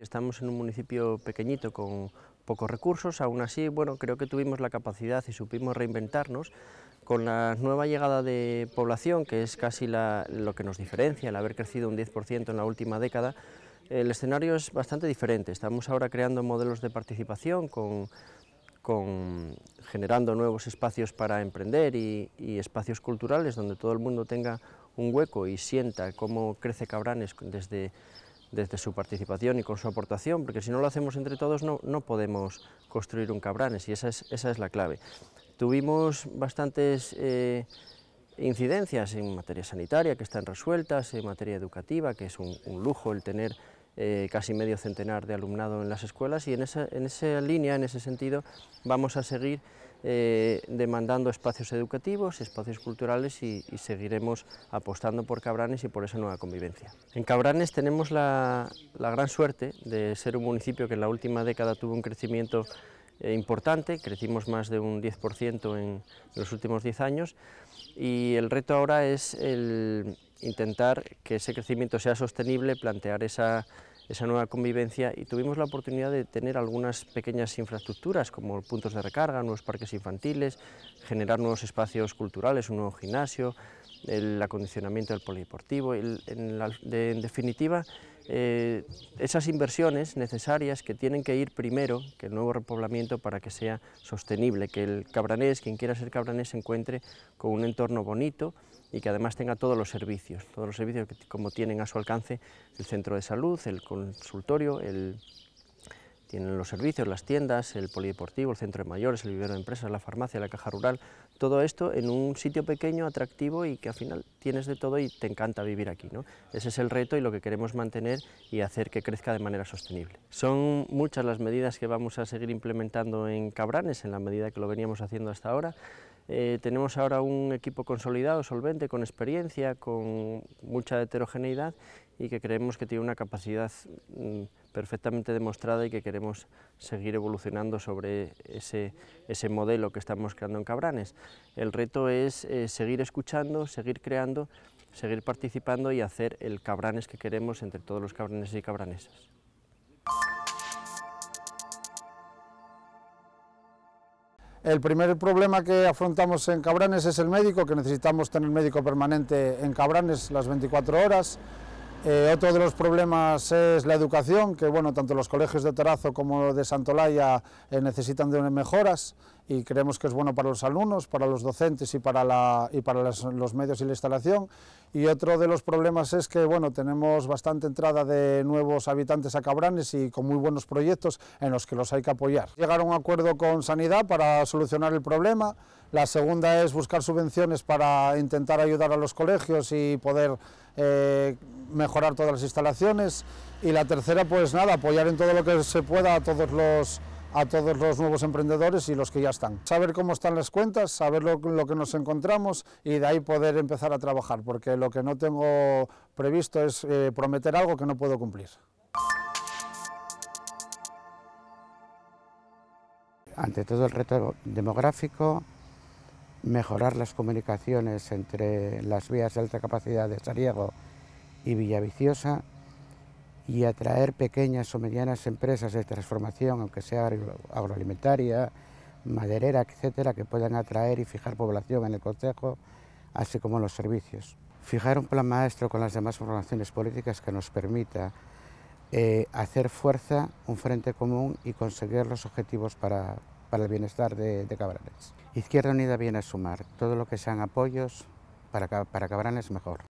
Estamos en un municipio pequeñito con pocos recursos, aún así, bueno, creo que tuvimos la capacidad y supimos reinventarnos con la nueva llegada de población, que es casi lo que nos diferencia, el haber crecido un 10% en la última década, el escenario es bastante diferente. Estamos ahora creando modelos de participación con, generando nuevos espacios para emprender y, y, espacios culturales donde todo el mundo tenga un hueco y sienta cómo crece Cabranes desde desde su participación y con su aportación, porque si no lo hacemos entre todos no, no podemos construir un Cabranes y esa es, esa es la clave. Tuvimos bastantes eh, incidencias en materia sanitaria que están resueltas, en materia educativa, que es un, lujo el tener eh, casi medio centenar de alumnado en las escuelas y en esa línea, en ese sentido, vamos a seguir eh, demandando espacios educativos, espacios culturales y, seguiremos apostando por Cabranes y por esa nueva convivencia. En Cabranes tenemos la, gran suerte de ser un municipio que en la última década tuvo un crecimiento eh, importante, crecimos más de un 10% en los últimos 10 años y el reto ahora es el intentar que ese crecimiento sea sostenible, plantear esa esa nueva convivencia y tuvimos la oportunidad de tener algunas pequeñas infraestructuras como puntos de recarga, nuevos parques infantiles, generar nuevos espacios culturales, un nuevo gimnasio, el acondicionamiento del polideportivo, en definitiva eh, esas inversiones necesarias que tienen que ir primero que el nuevo repoblamiento para que sea sostenible, que el cabranés, quien quiera ser cabranés, se encuentre con un entorno bonito y que además tenga todos los servicios, todos los servicios que como tienen a su alcance el centro de salud, el consultorio, el tienen los servicios, las tiendas, el polideportivo, el centro de mayores, el vivero de empresas, la farmacia, la caja rural, todo esto en un sitio pequeño, atractivo y que al final tienes de todo y te encanta vivir aquí. ¿no? Ese es el reto y lo que queremos mantener y hacer que crezca de manera sostenible. Son muchas las medidas que vamos a seguir implementando en Cabranes, en la medida que lo veníamos haciendo hasta ahora. Eh, tenemos ahora un equipo consolidado, solvente, con experiencia, con mucha heterogeneidad y que creemos que tiene una capacidad mm, perfectamente demostrada y que queremos seguir evolucionando sobre ese, modelo que estamos creando en Cabranes. El reto es eh, seguir escuchando, seguir creando, seguir participando y hacer el Cabranes que queremos entre todos los cabranes y cabranesas. El primer problema que afrontamos en Cabranes es el médico, que necesitamos tener médico permanente en Cabranes las 24 horas. Eh, otro de los problemas es la educación, que bueno, tanto los colegios de Tarazo como de Santolaya eh, necesitan de mejoras y creemos que es bueno para los alumnos, para los docentes y para, la, y para los medios y la instalación. Y otro de los problemas es que bueno, tenemos bastante entrada de nuevos habitantes a Cabranes y con muy buenos proyectos en los que los hay que apoyar. Llegar a un acuerdo con Sanidad para solucionar el problema, la segunda es buscar subvenciones para intentar ayudar a los colegios y poder eh, mejorar todas las instalaciones. Y la tercera, pues nada, apoyar en todo lo que se pueda a todos los a todos los nuevos emprendedores y los que ya están. Saber cómo están las cuentas, saber lo, que nos encontramos y de ahí poder empezar a trabajar, porque lo que no tengo previsto es eh, prometer algo que no puedo cumplir. Ante todo el reto demográfico, mejorar las comunicaciones entre las vías de alta capacidad de Sariego y Villaviciosa y atraer pequeñas o medianas empresas de transformación, aunque sea agroalimentaria, maderera, etcétera, que puedan atraer y fijar población en el Consejo, así como en los servicios. Fijar un plan maestro con las demás formaciones políticas que nos permita eh, hacer fuerza, un frente común y conseguir los objetivos para, para el bienestar de, de Cabranes. Izquierda Unida viene a sumar todo lo que sean apoyos para, para Cabranes mejor.